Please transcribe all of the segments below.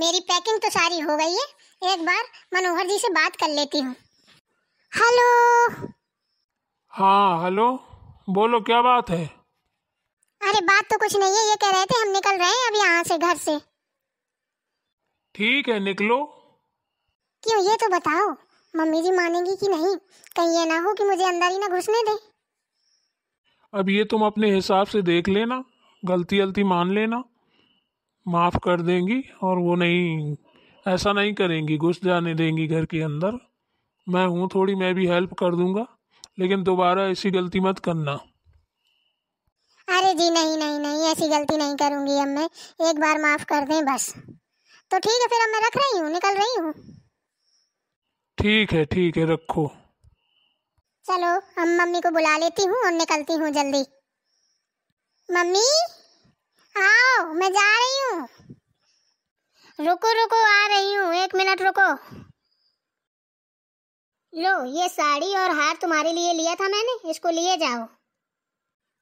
मेरी पैकिंग तो सारी हो गई है एक बार मनोहर जी से बात कर लेती हूँ हेलो हाँ हेलो बोलो क्या बात है अरे बात तो कुछ नहीं है ये कह रहे थे हम निकल रहे हैं अब यहाँ से घर से ठीक है निकलो क्यों ये तो बताओ मम्मी जी मानेगी कि नहीं कहीं ये ना हो कि मुझे अंदर ही ना घुसने दे अब ये तुम अपने हिसाब से देख लेना गलती अलती मान लेना माफ़ कर देंगी और वो नहीं ऐसा नहीं करेंगी घुस जाने देंगी घर के अंदर मैं हूँ थोड़ी मैं भी हेल्प कर दूंगा लेकिन दोबारा ऐसी गलती मत करना अरे जी नहीं नहीं नहीं ऐसी गलती नहीं करूंगी अब मैं एक बार माफ़ कर दें बस तो ठीक है फिर अब मैं रख रही हूँ निकल रही हूँ ठीक है ठीक है रखो चलो हम मम्मी को बुला लेती हूँ और निकलती हूँ जल्दी मम्मी आओ मैं जा रही हूँ रुको रुको आ रही हूँ एक मिनट रुको लो ये साड़ी और हार तुम्हारे लिए लिया था मैंने इसको लिए जाओ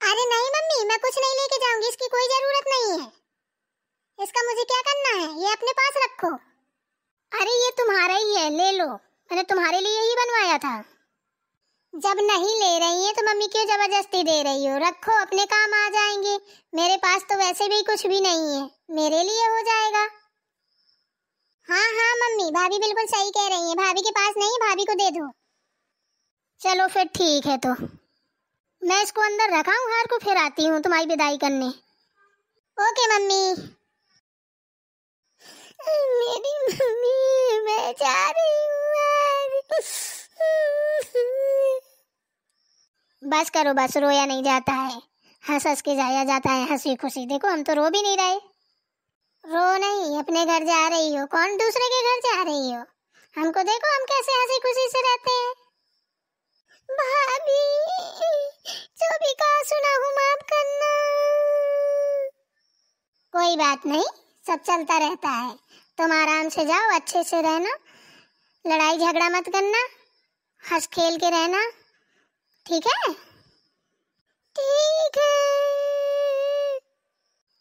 अरे नहीं मम्मी मैं कुछ नहीं लेके जाऊंगी इसकी कोई जरूरत नहीं है इसका मुझे क्या करना है ये अपने पास रखो अरे ये तुम्हारा ही है ले लो मैंने तुम्हारे लिए ही बनवाया था जब नहीं ले रही है तो मम्मी क्यों जबरदस्ती दे रही हो रखो अपने काम आ जाएंगे मेरे पास तो वैसे भी कुछ भी नहीं है मेरे लिए हो जाएगा हाँ हाँ मम्मी भाभी बिल्कुल सही कह रही है भाभी के पास नहीं भाभी को दे दो चलो फिर ठीक है तो मैं इसको अंदर रखा हूँ हार को फिर आती हूँ तुम्हारी विदाई करने ओके मम्मी मेरी मम्मी मैं जा रही बस करो बस रोया नहीं जाता है हंस हंस के जाया जाता है हंसी खुशी देखो हम तो रो भी नहीं रहे रो नहीं अपने घर जा रही हो कौन दूसरे के घर जा रही हो हमको देखो हम कैसे हंसी खुशी से रहते हैं भाभी जो भी कहा सुना हूँ माफ करना कोई बात नहीं सब चलता रहता है तुम आराम से जाओ अच्छे से रहना लड़ाई झगड़ा मत करना हंस खेल के रहना ठीक है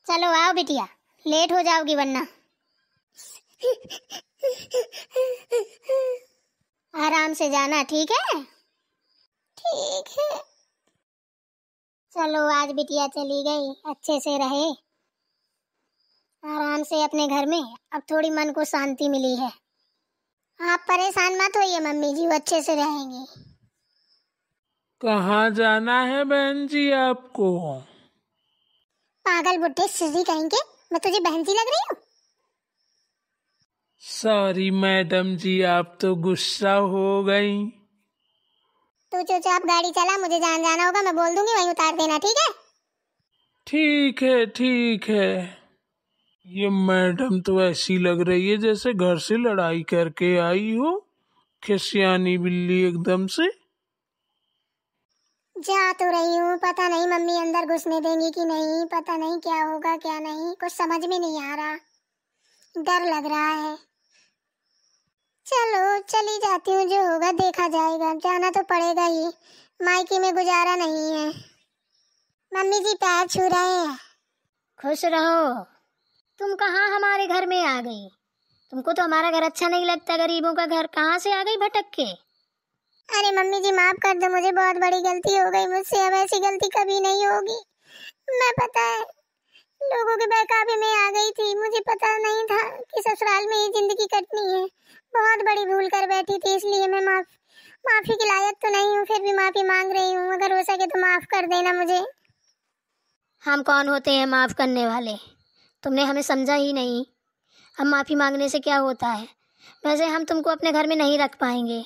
चलो आओ बिटिया लेट हो जाओगी वरना आराम से जाना ठीक है ठीक है चलो आज बिटिया चली गई अच्छे से रहे आराम से अपने घर में अब थोड़ी मन को शांति मिली है आप परेशान मत होइए मम्मी जी वो अच्छे से रहेंगे कहाँ जाना है बहन जी आपको पागल बुढ़े सीढ़ी कहेंगे मैं तुझे बहन सी लग रही हूँ सॉरी मैडम जी आप तो गुस्सा हो गई तू आप गाड़ी चला मुझे जान जाना होगा मैं बोल दूंगी वहीं उतार देना ठीक है ठीक है ठीक है ये मैडम तो ऐसी लग रही है जैसे घर से लड़ाई करके आई हो खिसियानी बिल्ली एकदम से जा तो रही हूँ पता नहीं मम्मी अंदर घुसने देंगी कि नहीं पता नहीं क्या होगा क्या नहीं कुछ समझ में नहीं आ रहा डर लग रहा है चलो चली जाती हूँ जो होगा देखा जाएगा जाना तो पड़ेगा ही मायके में गुजारा नहीं है मम्मी जी पैर छू रहे हैं खुश रहो तुम कहाँ हमारे घर में आ गई तुमको तो हमारा घर अच्छा नहीं लगता गरीबों का घर कहाँ से आ गई भटक के अरे मम्मी जी माफ कर दो मुझे बहुत बड़ी गलती हो गई मुझसे अब ऐसी गलती कभी नहीं होगी मैं पता है लोगों के बहकावे में आ गई थी मुझे पता नहीं था कि ससुराल में ही जिंदगी कटनी है बहुत बड़ी भूल कर बैठी थी इसलिए मैं माफ माफ़ी की लायक तो नहीं हूँ फिर भी माफ़ी मांग रही हूँ अगर हो सके तो माफ़ कर देना मुझे हम कौन होते हैं माफ़ करने वाले तुमने हमें समझा ही नहीं हम माफ़ी मांगने से क्या होता है वैसे हम तुमको अपने घर में नहीं रख पाएंगे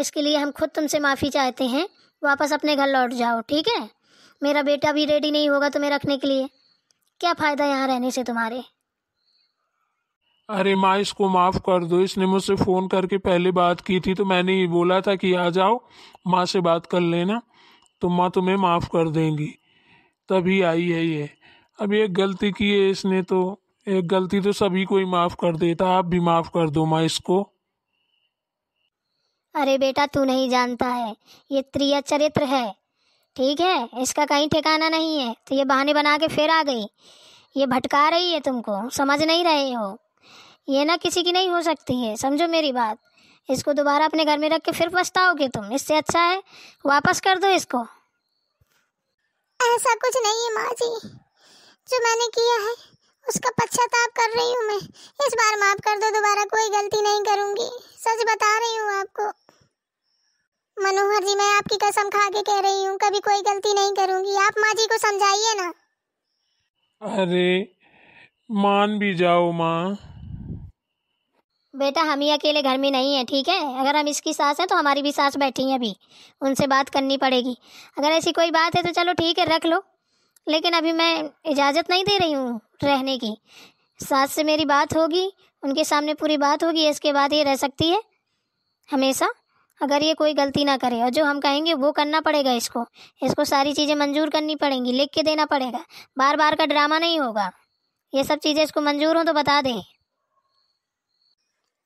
इसके लिए हम खुद तुमसे माफ़ी चाहते हैं वापस अपने घर लौट जाओ ठीक है मेरा बेटा भी रेडी नहीं होगा तुम्हें रखने के लिए क्या फ़ायदा यहाँ रहने से तुम्हारे अरे माँ इसको माफ़ कर दो इसने मुझसे फ़ोन करके पहले बात की थी तो मैंने ये बोला था कि आ जाओ माँ से बात कर लेना तो माँ तुम्हें माफ़ कर देंगी तभी आई है ये अब एक गलती की है इसने तो एक गलती तो सभी को ही माफ़ कर देता आप भी माफ़ कर दो माँ इसको अरे बेटा तू नहीं जानता है ये त्रिया चरित्र है ठीक है इसका कहीं ठिकाना नहीं है तो ये बहाने बना के फिर आ गई ये भटका रही है तुमको समझ नहीं रहे हो ये ना किसी की नहीं हो सकती है समझो मेरी बात इसको दोबारा अपने घर में रख के फिर पछताओगे तुम इससे अच्छा है वापस कर दो इसको ऐसा कुछ नहीं है माँ जी जो मैंने किया है उसका पश्चाताप कर रही हूँ मैं इस बार माफ कर दो दोबारा कोई गलती नहीं करूँगी सच बता रही हूँ आपको मनोहर जी मैं आपकी कसम खा के कह रही हूँ कभी कोई गलती नहीं करूँगी आप माँ जी को समझाइए ना अरे मान भी जाओ माँ बेटा हम ही अकेले घर में नहीं है ठीक है अगर हम इसकी सास हैं तो हमारी भी सास बैठी है अभी उनसे बात करनी पड़ेगी अगर ऐसी कोई बात है तो चलो ठीक है रख लो लेकिन अभी मैं इजाज़त नहीं दे रही हूँ रहने की सास से मेरी बात होगी उनके सामने पूरी बात होगी इसके बाद ये रह सकती है हमेशा अगर ये कोई गलती ना करे और जो हम कहेंगे वो करना पड़ेगा इसको इसको सारी चीज़ें मंजूर करनी पड़ेंगी लिख के देना पड़ेगा बार बार का ड्रामा नहीं होगा ये सब चीज़ें इसको मंजूर हों तो बता दें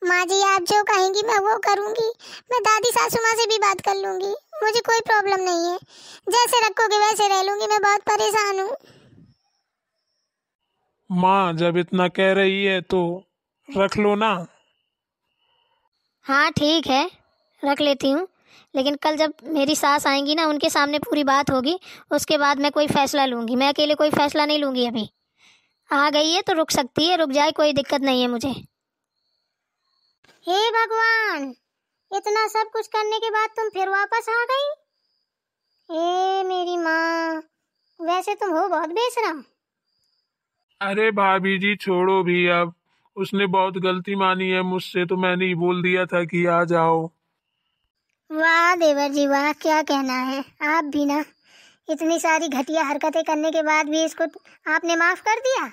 माँ जी आप जो कहेंगी मैं वो करूँगी मैं दादी सासू माँ से भी बात कर लूँगी मुझे कोई प्रॉब्लम नहीं है जैसे रखोगे वैसे रह लूंगी मैं बहुत परेशान हूँ माँ जब इतना कह रही है तो रख लो ना हाँ ठीक है रख लेती हूँ लेकिन कल जब मेरी सास आएंगी ना उनके सामने पूरी बात होगी उसके बाद मैं कोई फ़ैसला लूंगी मैं अकेले कोई फ़ैसला नहीं लूंगी अभी आ गई है तो रुक सकती है रुक जाए कोई दिक्कत नहीं है मुझे हे भगवान इतना सब कुछ करने के बाद तुम फिर वापस आ गई ए मेरी माँ वैसे तुम हो बहुत बेसरा अरे भाभी जी छोड़ो भी अब उसने बहुत गलती मानी है मुझसे तो मैंने ही बोल दिया था कि आ जाओ वाह देवर जी वाह क्या कहना है आप भी ना इतनी सारी घटिया हरकतें करने के बाद भी इसको आपने माफ कर दिया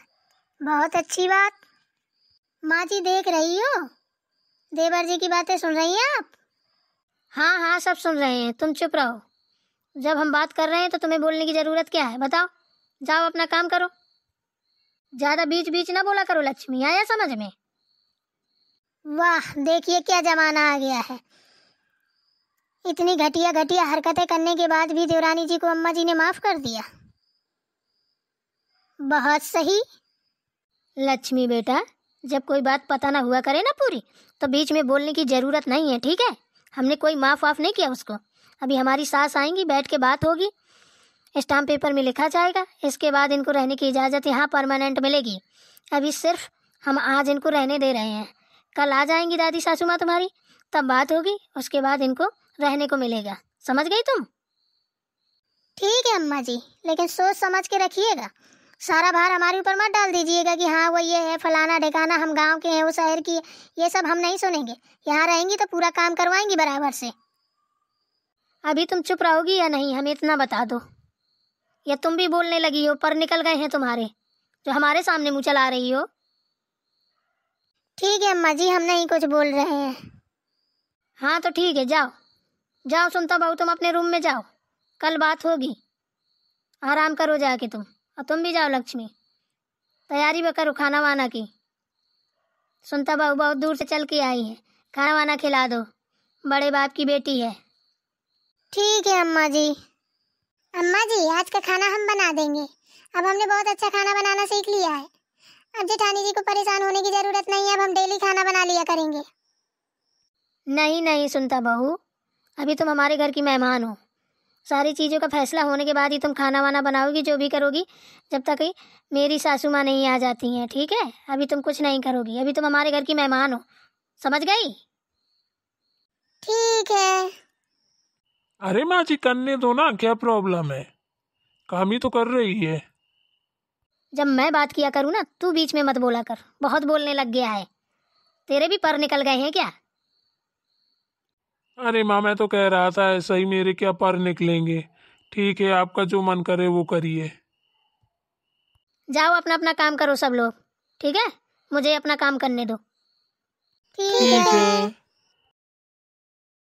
बहुत अच्छी बात माँ जी देख रही हो देवर जी की बातें सुन रही हैं आप हाँ हाँ सब सुन रहे हैं तुम चुप रहो जब हम बात कर रहे हैं तो तुम्हें बोलने की ज़रूरत क्या है बताओ जाओ अपना काम करो ज़्यादा बीच बीच ना बोला करो लक्ष्मी आया समझ में वाह देखिए क्या ज़माना आ गया है इतनी घटिया घटिया हरकतें करने के बाद भी देवरानी जी को अम्मा जी ने माफ़ कर दिया बहुत सही लक्ष्मी बेटा जब कोई बात पता ना हुआ करे ना पूरी तो बीच में बोलने की ज़रूरत नहीं है ठीक है हमने कोई माफ़ वाफ नहीं किया उसको अभी हमारी सास आएंगी बैठ के बात होगी स्टाम्प पेपर में लिखा जाएगा इसके बाद इनको रहने की इजाज़त यहाँ परमानेंट मिलेगी अभी सिर्फ हम आज इनको रहने दे रहे हैं कल आ जाएंगी दादी सासू माँ तुम्हारी तब बात होगी उसके बाद इनको रहने को मिलेगा समझ गई तुम ठीक है अम्मा जी लेकिन सोच समझ के रखिएगा सारा भार हमारे ऊपर मत डाल दीजिएगा कि हाँ वो ये है फलाना ढिकाना हम गांव के हैं वो शहर की ये सब हम नहीं सुनेंगे यहाँ रहेंगी तो पूरा काम करवाएंगी बराबर से अभी तुम चुप रहोगी या नहीं हमें इतना बता दो या तुम भी बोलने लगी हो पर निकल गए हैं तुम्हारे जो हमारे सामने मुँह चला रही हो ठीक है अम्मा जी हम नहीं कुछ बोल रहे हैं हाँ तो ठीक है जाओ जाओ सुनता बहू तुम अपने रूम में जाओ कल बात होगी आराम करो जाके तुम और तुम भी जाओ लक्ष्मी तैयारी में करो खाना वाना की सुनता बहू बहुत दूर से चल के आई है खाना वाना खिला दो बड़े बाप की बेटी है ठीक है अम्मा जी अम्मा जी आज का खाना हम बना देंगे अब हमने बहुत अच्छा खाना बनाना सीख लिया है अब जेठानी जी को परेशान होने की जरूरत नहीं है अब हम डेली खाना बना लिया करेंगे नहीं नहीं सुनता बहू अभी तुम हमारे घर की मेहमान हो सारी चीज़ों का फैसला होने के बाद ही तुम खाना वाना बनाओगी जो भी करोगी जब तक ही मेरी सासू माँ नहीं आ जाती हैं ठीक है अभी तुम कुछ नहीं करोगी अभी तुम हमारे घर की मेहमान हो समझ गई ठीक है अरे माँ जी करने दो ना क्या प्रॉब्लम है काम ही तो कर रही है जब मैं बात किया करूँ ना तू बीच में मत बोला कर बहुत बोलने लग गया है तेरे भी पर निकल गए हैं क्या अरे माँ मैं तो कह रहा था ऐसा ही मेरे क्या पर निकलेंगे ठीक है आपका जो मन करे वो करिए जाओ अपना अपना काम करो सब लोग ठीक है मुझे अपना काम करने दो ठीक है